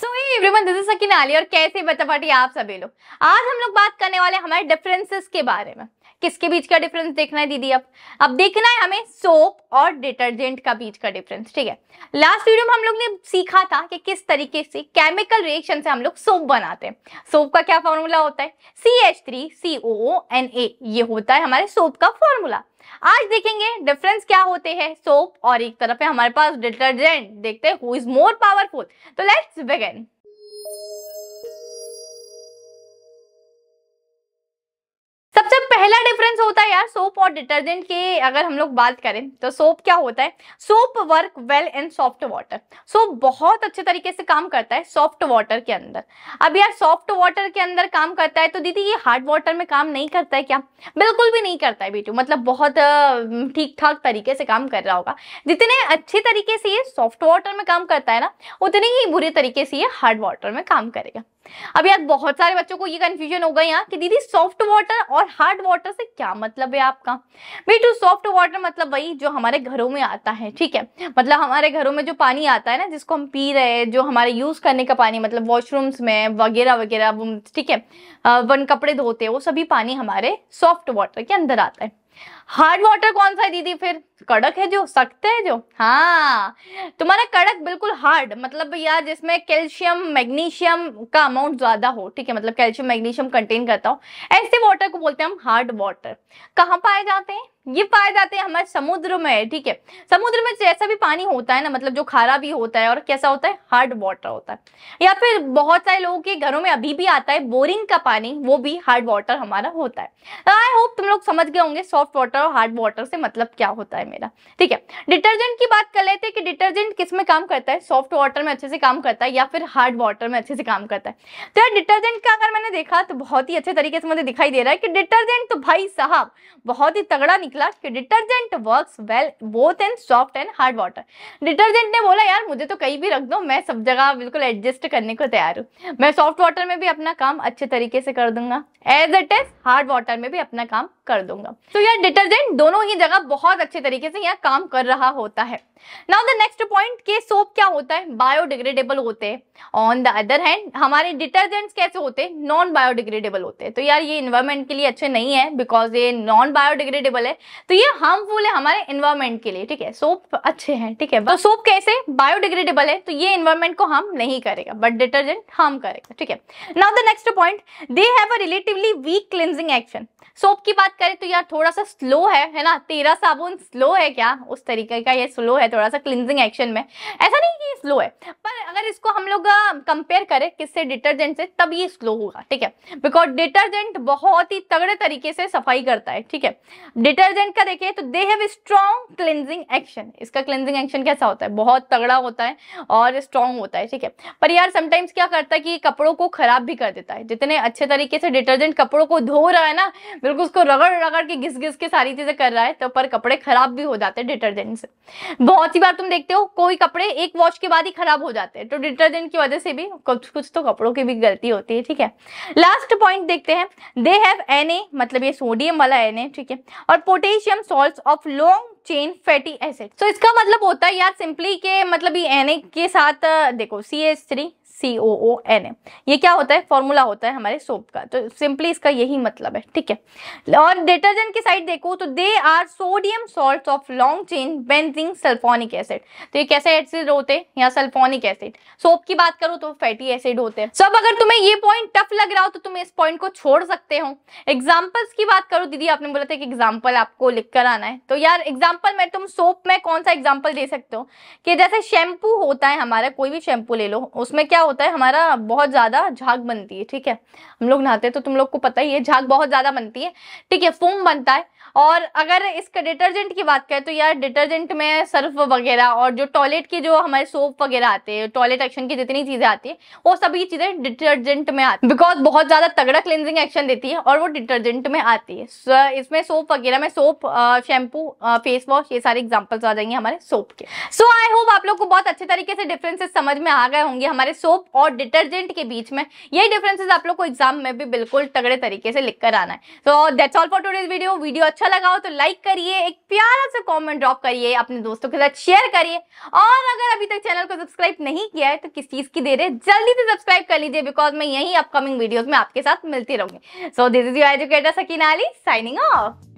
so everyone this is और कैसे बच्चा पार्टी आप सभी लोग आज हम लोग बात करने वाले हमारे डिफरेंसेस के बारे में किसके बीच का डिफरेंस देखना है दीदी अब अब देखना है हमें सोप और डिटर्जेंट का बीच का डिफरेंस ठीक है लास्ट वीडियो में हम लोग ने सीखा था कि किस तरीके से केमिकल रिएक्शन से हम लोग सोप बनाते हैं सोप का क्या फॉर्मूला होता है C H three C O N A ये होता है हमारे सोप का फॉर्मूला आज देखेंगे डिफरेंस क्या होते हैं सोप और एक तरफ है हमारे पास डिटर्जेंट देखते हैं हु इज मोर पावरफुल तो लेट्स बिगिन पहला डिफरेंस होता है यार सोप और डिटर्जेंट के अगर हम लोग बात करें तो सोप क्या होता है soap work well in soft water soap बहुत अच्छे तरीके से काम करता है सॉफ्ट वाटर के अंदर अब यार सॉफ्ट वाटर के अंदर काम करता है तो दीदी ये हार्ड वाटर में काम नहीं करता है क्या बिल्कुल भी नहीं करता है बेटू मतलब बहुत ठीक ठाक तरीके से काम कर रहा होगा जितने अच्छे तरीके से ये सॉफ्ट वाटर में काम करता है ना उतने ही बुरे तरीके से ये हार्ड वाटर में काम करेगा अब यार बहुत सारे बच्चों को ये कंफ्यूजन हो यहाँ कि दीदी सॉफ्ट वाटर और हार्ड वाटर से क्या मतलब है आपका बेटू सॉफ्ट वाटर मतलब वही जो हमारे घरों में आता है ठीक है मतलब हमारे घरों में जो पानी आता है ना जिसको हम पी रहे हैं जो हमारे यूज करने का पानी मतलब वॉशरूम्स में वगैरह वगैरह ठीक है वन कपड़े धोते हैं वो सभी पानी हमारे सॉफ्ट वाटर के अंदर आता है हार्ड वाटर कौन सा है दीदी फिर कड़क है जो सख्त है जो हाँ तुम्हारा कड़क बिल्कुल हार्ड मतलब यार जिसमें कैल्शियम मैग्नीशियम का अमाउंट ज्यादा हो ठीक है मतलब कैल्शियम मैग्नीशियम कंटेन करता हो ऐसे वाटर को बोलते हैं हम हार्ड वाटर कहाँ पाए जाते हैं ये पाए जाते हैं हमारे समुद्र में ठीक है समुद्र में जैसा भी पानी होता है ना मतलब जो खारा भी होता है और कैसा होता है हार्ड वाटर होता है या फिर बहुत सारे लोगों के घरों में अभी भी आता है बोरिंग का पानी वो भी हार्ड वाटर हमारा होता है आई तो होप तुम लोग समझ गए होंगे सॉफ्ट वाटर और हार्ड वाटर से मतलब क्या होता है मेरा ठीक है डिटर्जेंट की बात कर लेते हैं कि डिटर्जेंट किस में काम करता है सॉफ्ट वाटर में अच्छे से काम करता है या फिर हार्ड वाटर में अच्छे से काम करता है तो यार डिटर्जेंट का अगर मैंने देखा तो बहुत ही अच्छे तरीके से मुझे दिखाई दे रहा है कि डिटर्जेंट तो भाई साहब बहुत ही तगड़ा निकल निकला कि detergent works well both in soft and hard water detergent ने बोला यार मुझे तो कहीं भी रख दो मैं सब जगह बिल्कुल एडजस्ट करने को तैयार हूँ मैं सॉफ्ट वाटर में भी अपना काम अच्छे तरीके से कर दूंगा as it is hard water में भी अपना काम कर दूंगा तो so, यह डिटर्जेंट दोनों ही जगह बहुत अच्छे तरीके से यह काम कर रहा होता है नाउ द नेक्स्ट पॉइंट के सोप क्या होता है बायोडिग्रेडेबल होते हैं ऑन द अदर हैंड हमारे डिटर्जेंट्स कैसे होते हैं नॉन बायोडिग्रेडेबल होते हैं तो यार ये इन्वायरमेंट के लिए अच्छे नहीं है बिकॉज ये नॉन बायोडिग्रेडेबल है तो ये हार्मफुल है हमारे इन्वायरमेंट के लिए ठीक है सोप अच्छे हैं ठीक है तो सोप कैसे बायोडिग्रेडेबल है तो ये इन्वायरमेंट को हार्म नहीं करेगा बट डिटर्जेंट हार्म करेगा ठीक है now the next point they have a relatively weak cleansing action soap की बात बात करें तो यार थोड़ा सा स्लो है है ना तेरा साबुन स्लो है क्या उस तरीके का ये स्लो है थोड़ा सा क्लिनजिंग एक्शन में ऐसा नहीं कि स्लो है अगर इसको हम लोग कंपेयर करें किससे डिटर्जेंट से तब ये स्लो होगा ठीक है बिकॉज डिटर्जेंट बहुत ही तगड़े तरीके से सफाई करता है ठीक है डिटर्जेंट का देखिए तो they have strong cleansing action इसका क्लिनजिंग एक्शन कैसा होता है बहुत तगड़ा होता है और स्ट्रॉन्ग होता है ठीक है पर यार समटाइम्स क्या करता है कि कपड़ों को खराब भी कर देता है जितने अच्छे तरीके से डिटर्जेंट कपड़ों को धो रहा है ना बिल्कुल उसको रगड़ रगड़ के घिस घिस के सारी चीजें कर रहा है तो पर कपड़े खराब भी हो जाते हैं डिटर्जेंट से बहुत सी बार तुम देखते हो कोई कपड़े एक वॉश के बाद ही खराब हो जाते हैं तो डिटर्जेंट की वजह से भी कुछ कुछ तो कपड़ों की भी गलती होती है ठीक है लास्ट पॉइंट देखते हैं दे हैव एन मतलब ये सोडियम वाला एन ठीक है और potassium salt of long chain fatty acid so इसका मतलब होता है यार सिंपली के मतलब ये एन के साथ देखो C S three C O O N A ये क्या होता है फॉर्मूला होता है हमारे सोप का तो सिंपली इसका यही मतलब है ठीक है और डिटर्जेंट की साइड देखो तो they are sodium salt of long chain benzene sulphonic acid तो ये कैसे एसिड होते हैं या सल्फोनिक एसिड सोप की बात करो तो फैटी एसिड होते हैं सब अगर तुम्हें ये पॉइंट टफ लग रहा हो तो तुम इस पॉइंट को छोड़ सकते हो एग्जाम्पल्स की बात करो दीदी आपने बोला था कि एग्जाम्पल आपको लिख कर आना है तो यार एग्जाम्पल में तुम सोप में कौन सा एग्जाम्पल दे सकते हो कि जैसे शैम्पू होता है हमारा कोई भी शैम्पू ले लो उसमें क्या क्या होता है हमारा बहुत ज़्यादा झाग बनती है ठीक है हम लोग नहाते हैं तो तुम लोग को पता ही है झाग बहुत ज़्यादा बनती है ठीक है फोम बनता है और अगर इसका डिटर्जेंट की बात करें तो यार डिटर्जेंट में सर्फ वगैरह और जो टॉयलेट के जो हमारे सोप वगैरह आते हैं टॉयलेट एक्शन की जितनी चीज़ें आती है वो सभी चीज़ें डिटर्जेंट में आती है बिकॉज बहुत ज़्यादा तगड़ा क्लिनजिंग एक्शन देती है और वो डिटर्जेंट में आती है so, इसमें सोप वगैरह में सोप शैम्पू फेस वॉश ये सारे एग्जाम्पल्स आ जाएंगे हमारे सोप के सो आई होप आप लोग को बहुत अच्छे तरीके से डिफरेंसेस समझ में आ गए होंगे हमारे सोप सोप और डिटर्जेंट के बीच में यही डिफरेंसेस आप लोग को एग्जाम में भी बिल्कुल तगड़े तरीके से लिख कर आना है तो that's all for today's video video अच्छा लगा हो तो लाइक करिए एक प्यारा सा कॉमेंट ड्रॉप करिए अपने दोस्तों के साथ शेयर करिए और अगर अभी तक चैनल को सब्सक्राइब नहीं किया है तो किस चीज़ की देर है जल्दी से सब्सक्राइब कर लीजिए बिकॉज मैं यही अपकमिंग वीडियोज में आपके साथ मिलती रहूंगी so this is your educator Sakeen Ali signing of